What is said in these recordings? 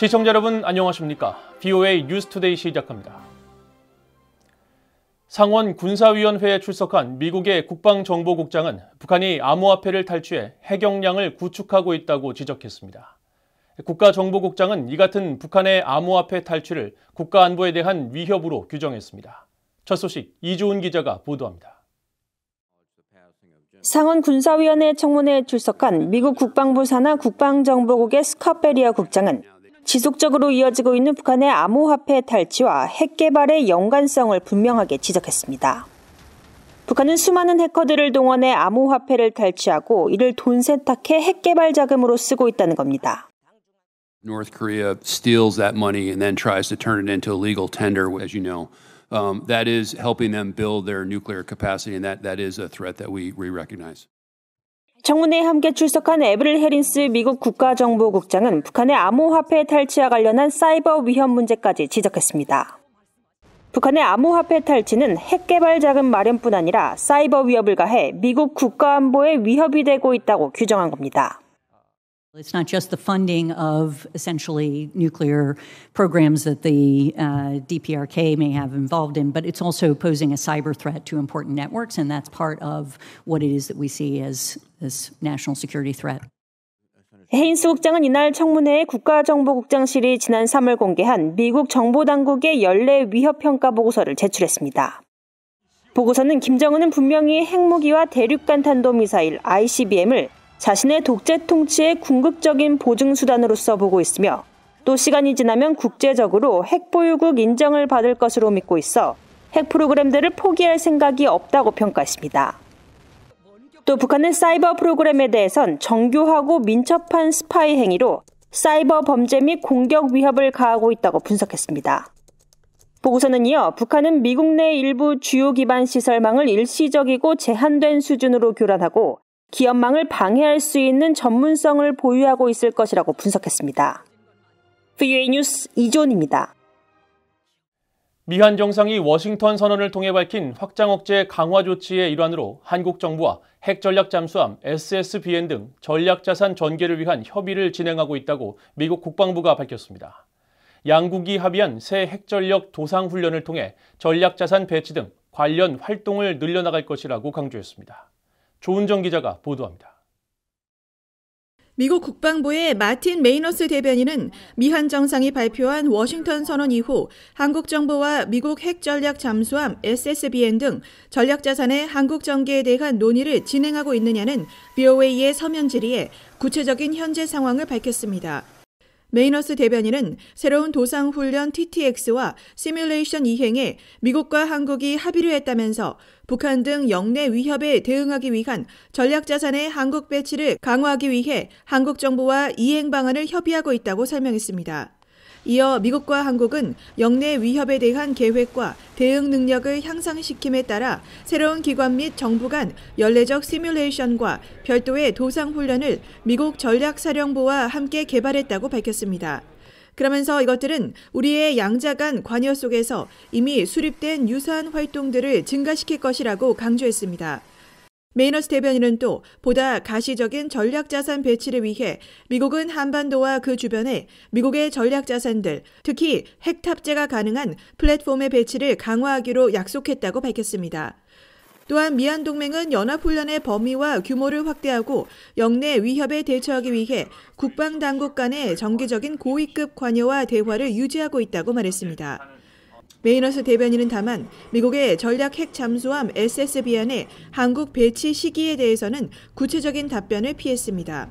시청자 여러분 안녕하십니까. BOA 뉴스투데이 시작합니다. 상원 군사위원회에 출석한 미국의 국방정보국장은 북한이 암호화폐를 탈취해 핵역량을 구축하고 있다고 지적했습니다. 국가정보국장은 이 같은 북한의 암호화폐 탈취를 국가안보에 대한 위협으로 규정했습니다. 첫 소식 이주은 기자가 보도합니다. 상원 군사위원회 청문회에 출석한 미국 국방부 산하 국방정보국의 스컷 베리어 국장은 지속적으로 이어지고 있는 북한의 암호화폐 탈취와 핵 개발의 연관성을 분명하게 지적했습니다. 북한은 수많은 해커들을 동원해 암호화폐를 탈취하고 이를 돈 세탁해 핵 개발 자금으로 쓰고 있다는 겁니다. North Korea steals that money and then tries to turn it into a legal tender, as you know. Um, that is helping them build their nuclear capacity, and that, that is a threat that we, we recognize. 청문회에 함께 출석한 에브릴 헤린스 미국 국가정보국장은 북한의 암호화폐 탈취와 관련한 사이버 위험 문제까지 지적했습니다. 북한의 암호화폐 탈취는 핵 개발 자금 마련뿐 아니라 사이버 위협을 가해 미국 국가안보에 위협이 되고 있다고 규정한 겁니다. It's not just the funding of essentially nuclear programs that the uh, DPRK may have involved in, but it's also posing a cyber threat to important networks, and that's part of what it is that we see as this national security threat. 헤인스 국장은 이날 청문회에 국가정보국장실이 지난 3월 공개한 미국 정보당국의 연례 위협평가 보고서를 제출했습니다. 보고서는 김정은은 분명히 핵무기와 대륙간탄도미사일 ICBM을 자신의 독재 통치의 궁극적인 보증수단으로서 보고 있으며 또 시간이 지나면 국제적으로 핵보유국 인정을 받을 것으로 믿고 있어 핵 프로그램들을 포기할 생각이 없다고 평가했습니다. 또 북한은 사이버 프로그램에 대해선 정교하고 민첩한 스파이 행위로 사이버 범죄 및 공격 위협을 가하고 있다고 분석했습니다. 보고서는 이어 북한은 미국 내 일부 주요 기반 시설망을 일시적이고 제한된 수준으로 교란하고 기업망을 방해할 수 있는 전문성을 보유하고 있을 것이라고 분석했습니다. VOA 뉴스 이존입니다. 미한 정상이 워싱턴 선언을 통해 밝힌 확장 억제 강화 조치의 일환으로 한국 정부와 핵 전략 잠수함 SSBN 등 전략 자산 전개를 위한 협의를 진행하고 있다고 미국 국방부가 밝혔습니다. 양국이 합의한 새핵 전력 도상 훈련을 통해 전략 자산 배치 등 관련 활동을 늘려나갈 것이라고 강조했습니다. 조은정 기자가 보도합니다. 미국 국방부의 마틴 메이너스 대변인은 미한 정상이 발표한 워싱턴 선언 이후 한국 정부와 미국 핵 전략 잠수함 SSBN 등 전략 자산의 한국 전개에 대한 논의를 진행하고 있느냐는 BOA의 서면 질의에 구체적인 현재 상황을 밝혔습니다. 메이너스 대변인은 새로운 도상훈련 TTX와 시뮬레이션 이행에 미국과 한국이 합의를 했다면서 북한 등 영내 위협에 대응하기 위한 전략자산의 한국 배치를 강화하기 위해 한국 정부와 이행 방안을 협의하고 있다고 설명했습니다. 이어 미국과 한국은 영내 위협에 대한 계획과 대응 능력을 향상시킴에 따라 새로운 기관 및 정부 간 연례적 시뮬레이션과 별도의 도상 훈련을 미국 전략사령부와 함께 개발했다고 밝혔습니다. 그러면서 이것들은 우리의 양자 간 관여 속에서 이미 수립된 유사한 활동들을 증가시킬 것이라고 강조했습니다. 메이너스 대변인은 또 보다 가시적인 전략자산 배치를 위해 미국은 한반도와 그 주변에 미국의 전략자산들, 특히 핵 탑재가 가능한 플랫폼의 배치를 강화하기로 약속했다고 밝혔습니다. 또한 미한 동맹은 연합훈련의 범위와 규모를 확대하고 영내 위협에 대처하기 위해 국방 당국 간의 정기적인 고위급 관여와 대화를 유지하고 있다고 말했습니다. 메이너스 대변인은 다만 미국의 전략 핵 잠수함 s s b n 의 한국 배치 시기에 대해서는 구체적인 답변을 피했습니다.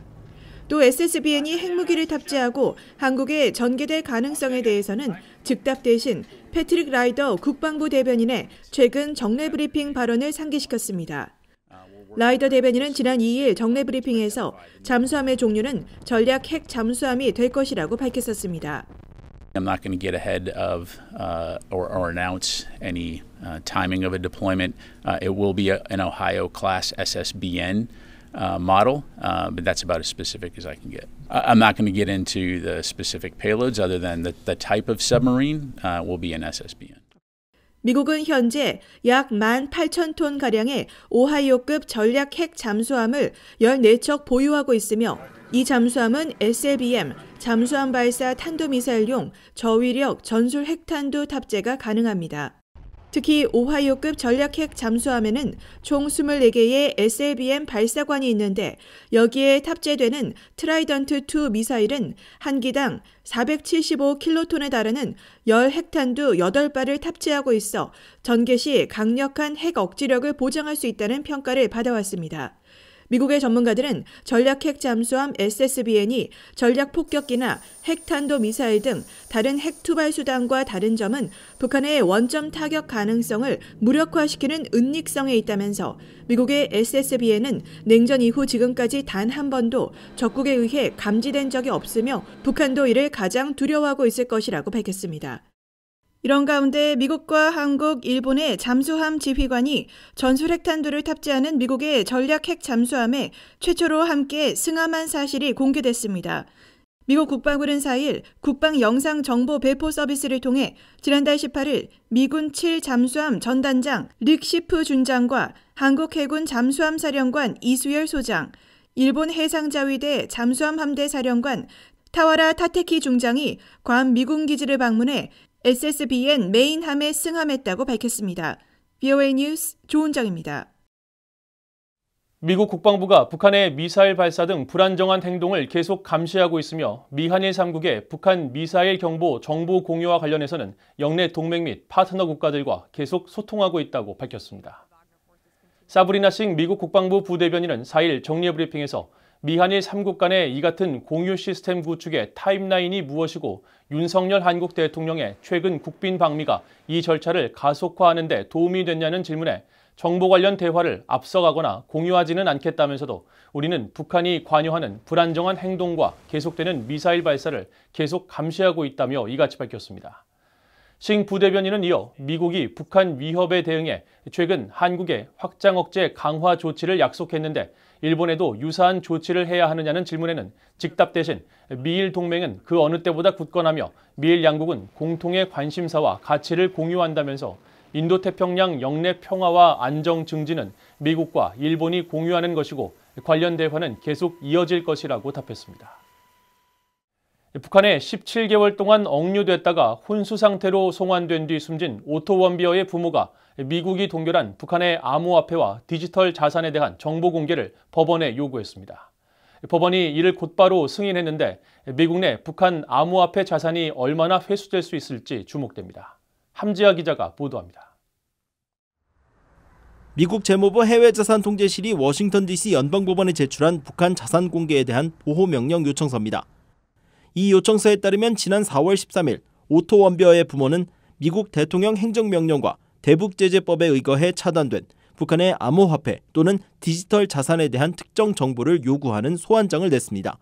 또 SSBN이 핵무기를 탑재하고 한국에 전개될 가능성에 대해서는 즉답 대신 패트릭 라이더 국방부 대변인의 최근 정례 브리핑 발언을 상기시켰습니다. 라이더 대변인은 지난 2일 정례 브리핑에서 잠수함의 종류는 전략 핵 잠수함이 될 것이라고 밝혔었습니다. I'm not going to get ahead of uh, or, or, announce any uh, timing of a deployment. Uh, it will be a, an Ohio class SSBN uh, model, uh, but that's about as specific as I can get. I'm not going to get into the specific payloads other than the, the type of submarine uh, will be an SSBN. 미국은 현재 약 18,000톤가량의 오하이오급 전략 핵 잠수함을 14척 보유하고 있으며 이 잠수함은 SLBM 잠수함 발사 탄도미사일용 저위력 전술 핵탄두 탑재가 가능합니다. 특히 오하이오급 전략핵 잠수함에는 총 24개의 SLBM 발사관이 있는데 여기에 탑재되는 트라이던트2 미사일은 한 기당 475킬로톤에 다르는 열 핵탄두 8발을 탑재하고 있어 전개 시 강력한 핵 억지력을 보장할 수 있다는 평가를 받아왔습니다. 미국의 전문가들은 전략 핵 잠수함 SSBN이 전략 폭격기나 핵탄도 미사일 등 다른 핵 투발 수단과 다른 점은 북한의 원점 타격 가능성을 무력화시키는 은닉성에 있다면서 미국의 SSBN은 냉전 이후 지금까지 단 한 번도 적국에 의해 감지된 적이 없으며 북한도 이를 가장 두려워하고 있을 것이라고 밝혔습니다. 이런 가운데 미국과 한국, 일본의 잠수함 지휘관이 전술 핵탄두를 탑재하는 미국의 전략 핵 잠수함에 최초로 함께 승함한 사실이 공개됐습니다. 미국 국방부는 4일 국방 영상 정보 배포 서비스를 통해 지난달 18일 미군 7 잠수함 전단장 릭시프 준장과 한국 해군 잠수함 사령관 이수열 소장, 일본 해상자위대 잠수함 함대 사령관 타와라 타테키 중장이 괌 미군 기지를 방문해 SSBN 메인함에 승함했다고 밝혔습니다. BOA 뉴스 조은정입니다. 미국 국방부가 북한의 미사일 발사 등 불안정한 행동을 계속 감시하고 있으며 미한일 3국의 북한 미사일 경보 정보 공유와 관련해서는 영내 동맹 및 파트너 국가들과 계속 소통하고 있다고 밝혔습니다. 사브리나 싱 미국 국방부 부대변인은 4일 정례 브리핑에서 미한일 3국 간의 이 같은 공유 시스템 구축의 타임라인이 무엇이고 윤석열 한국 대통령의 최근 국빈 방미가 이 절차를 가속화하는 데 도움이 됐냐는 질문에 정보 관련 대화를 앞서가거나 공유하지는 않겠다면서도 우리는 북한이 관여하는 불안정한 행동과 계속되는 미사일 발사를 계속 감시하고 있다며 이같이 밝혔습니다. 싱 부대변인은 이어 미국이 북한 위협에 대응해 최근 한국에 확장 억제 강화 조치를 약속했는데 일본에도 유사한 조치를 해야 하느냐는 질문에는 직답 대신 미일 동맹은 그 어느 때보다 굳건하며 미일 양국은 공통의 관심사와 가치를 공유한다면서 인도태평양 영내 평화와 안정 증진은 미국과 일본이 공유하는 것이고 관련 대화는 계속 이어질 것이라고 답했습니다. 북한에 17개월 동안 억류됐다가 혼수 상태로 송환된 뒤 숨진 오토 원비어의 부모가 미국이 동결한 북한의 암호화폐와 디지털 자산에 대한 정보 공개를 법원에 요구했습니다. 법원이 이를 곧바로 승인했는데 미국 내 북한 암호화폐 자산이 얼마나 회수될 수 있을지 주목됩니다. 함지아 기자가 보도합니다. 미국 재무부 해외자산통제실이 워싱턴 DC 연방법원에 제출한 북한 자산 공개에 대한 보호명령 요청서입니다. 이 요청서에 따르면 지난 4월 13일 오토 원비어의 부모는 미국 대통령 행정명령과 대북제재법에 의거해 차단된 북한의 암호화폐 또는 디지털 자산에 대한 특정 정보를 요구하는 소환장을 냈습니다.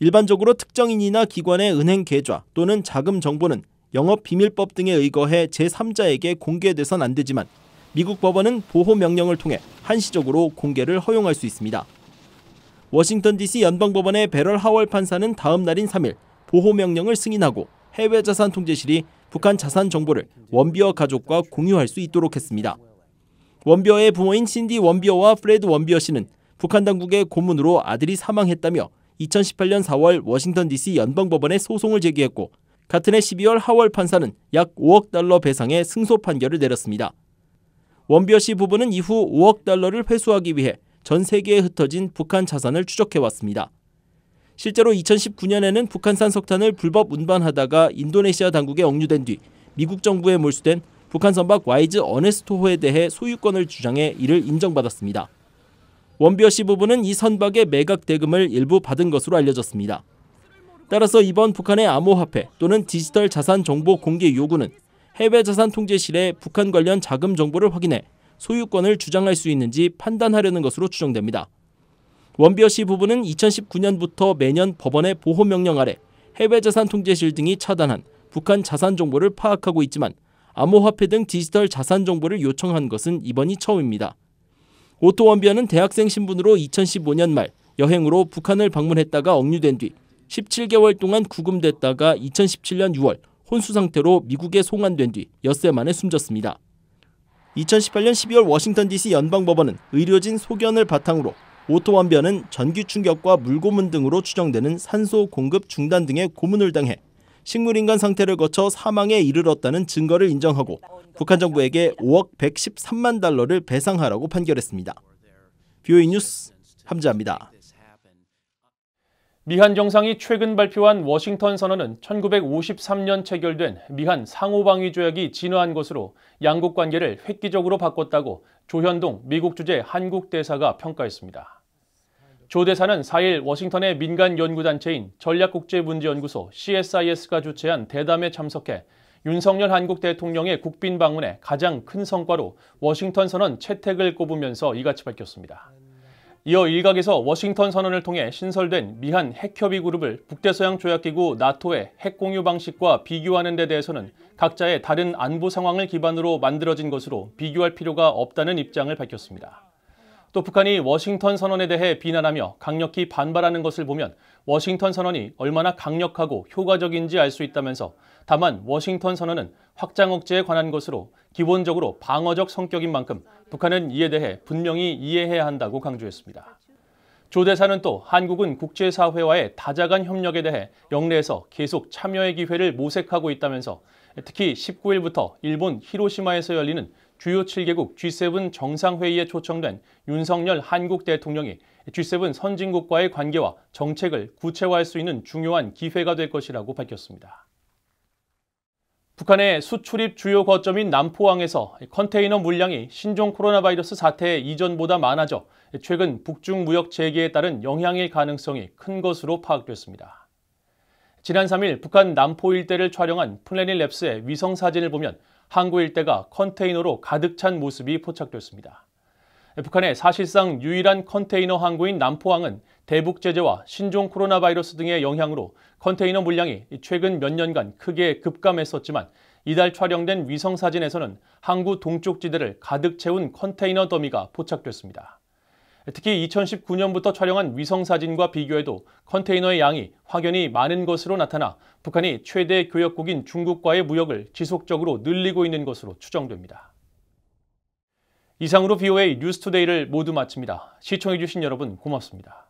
일반적으로 특정인이나 기관의 은행 계좌 또는 자금 정보는 영업 비밀법 등에 의거해 제3자에게 공개돼선 안 되지만 미국 법원은 보호 명령을 통해 한시적으로 공개를 허용할 수 있습니다. 워싱턴 DC 연방법원의 베럴 하월 판사는 다음 날인 3일 보호 명령을 승인하고 해외 자산 통제실이 북한 자산 정보를 원비어 가족과 공유할 수 있도록 했습니다. 원비어의 부모인 신디 원비어와 프레드 원비어 씨는 북한 당국의 고문으로 아들이 사망했다며 2018년 4월 워싱턴 DC 연방법원에 소송을 제기했고 같은 해 12월 하월 판사는 약 5억 달러 배상의 승소 판결을 내렸습니다. 원비어 씨 부부는 이후 5억 달러를 회수하기 위해 전 세계에 흩어진 북한 자산을 추적해왔습니다. 실제로 2019년에는 북한산 석탄을 불법 운반하다가 인도네시아 당국에 억류된 뒤 미국 정부에 몰수된 북한 선박 와이즈 어네스토호에 대해 소유권을 주장해 이를 인정받았습니다. 원비어 씨 부부는 이 선박의 매각 대금을 일부 받은 것으로 알려졌습니다. 따라서 이번 북한의 암호화폐 또는 디지털 자산 정보 공개 요구는 해외 자산 통제실에 북한 관련 자금 정보를 확인해 소유권을 주장할 수 있는지 판단하려는 것으로 추정됩니다. 원비어 씨 부부는 2019년부터 매년 법원의 보호명령 아래 해외자산통제실 등이 차단한 북한 자산 정보를 파악하고 있지만 암호화폐 등 디지털 자산 정보를 요청한 것은 이번이 처음입니다. 오토 원비어는 대학생 신분으로 2015년 말 여행으로 북한을 방문했다가 억류된 뒤 17개월 동안 구금됐다가 2017년 6월 혼수 상태로 미국에 송환된 뒤 엿새 만에 숨졌습니다. 2018년 12월 워싱턴 DC 연방법원은 의료진 소견을 바탕으로 오토완변은 전기 충격과 물고문 등으로 추정되는 산소 공급 중단 등의 고문을 당해 식물인간 상태를 거쳐 사망에 이르렀다는 증거를 인정하고 북한 정부에게 5억 113만 달러를 배상하라고 판결했습니다. 뷰이 뉴스 함자입니다. 미한 정상이 최근 발표한 워싱턴 선언은 1953년 체결된 미한 상호방위 조약이 진화한 것으로 양국 관계를 획기적으로 바꿨다고 조현동 미국 주재 한국 대사가 평가했습니다. 조 대사는 4일 워싱턴의 민간 연구단체인 전략국제문제연구소 CSIS가 주최한 대담에 참석해 윤석열 한국 대통령의 국빈 방문에 가장 큰 성과로 워싱턴 선언 채택을 꼽으면서 이같이 밝혔습니다. 이어 일각에서 워싱턴 선언을 통해 신설된 미한 핵협의 그룹을 북대서양 조약기구 나토의 핵 공유 방식과 비교하는 데 대해서는 각자의 다른 안보 상황을 기반으로 만들어진 것으로 비교할 필요가 없다는 입장을 밝혔습니다. 또 북한이 워싱턴 선언에 대해 비난하며 강력히 반발하는 것을 보면 워싱턴 선언이 얼마나 강력하고 효과적인지 알 수 있다면서 다만 워싱턴 선언은 확장 억제에 관한 것으로 기본적으로 방어적 성격인 만큼 북한은 이에 대해 분명히 이해해야 한다고 강조했습니다. 조 대사는 또 한국은 국제사회와의 다자간 협력에 대해 영내에서 계속 참여의 기회를 모색하고 있다면서 특히 19일부터 일본 히로시마에서 열리는 주요 7개국 G7 정상회의에 초청된 윤석열 한국 대통령이 G7 선진국과의 관계와 정책을 구체화할 수 있는 중요한 기회가 될 것이라고 밝혔습니다. 북한의 수출입 주요 거점인 남포항에서 컨테이너 물량이 신종 코로나 바이러스 사태 이전보다 많아져 최근 북중 무역 재개에 따른 영향일 가능성이 큰 것으로 파악됐습니다. 지난 3일 북한 남포 일대를 촬영한 플래닛 랩스의 위성 사진을 보면 항구 일대가 컨테이너로 가득 찬 모습이 포착됐습니다. 북한의 사실상 유일한 컨테이너 항구인 남포항은 대북 제재와 신종 코로나 바이러스 등의 영향으로 컨테이너 물량이 최근 몇 년간 크게 급감했었지만 이달 촬영된 위성사진에서는 항구 동쪽 지대를 가득 채운 컨테이너 더미가 포착됐습니다. 특히 2019년부터 촬영한 위성사진과 비교해도 컨테이너의 양이 확연히 많은 것으로 나타나 북한이 최대 교역국인 중국과의 무역을 지속적으로 늘리고 있는 것으로 추정됩니다. 이상으로 BOA 뉴스투데이를 모두 마칩니다. 시청해주신 여러분 고맙습니다.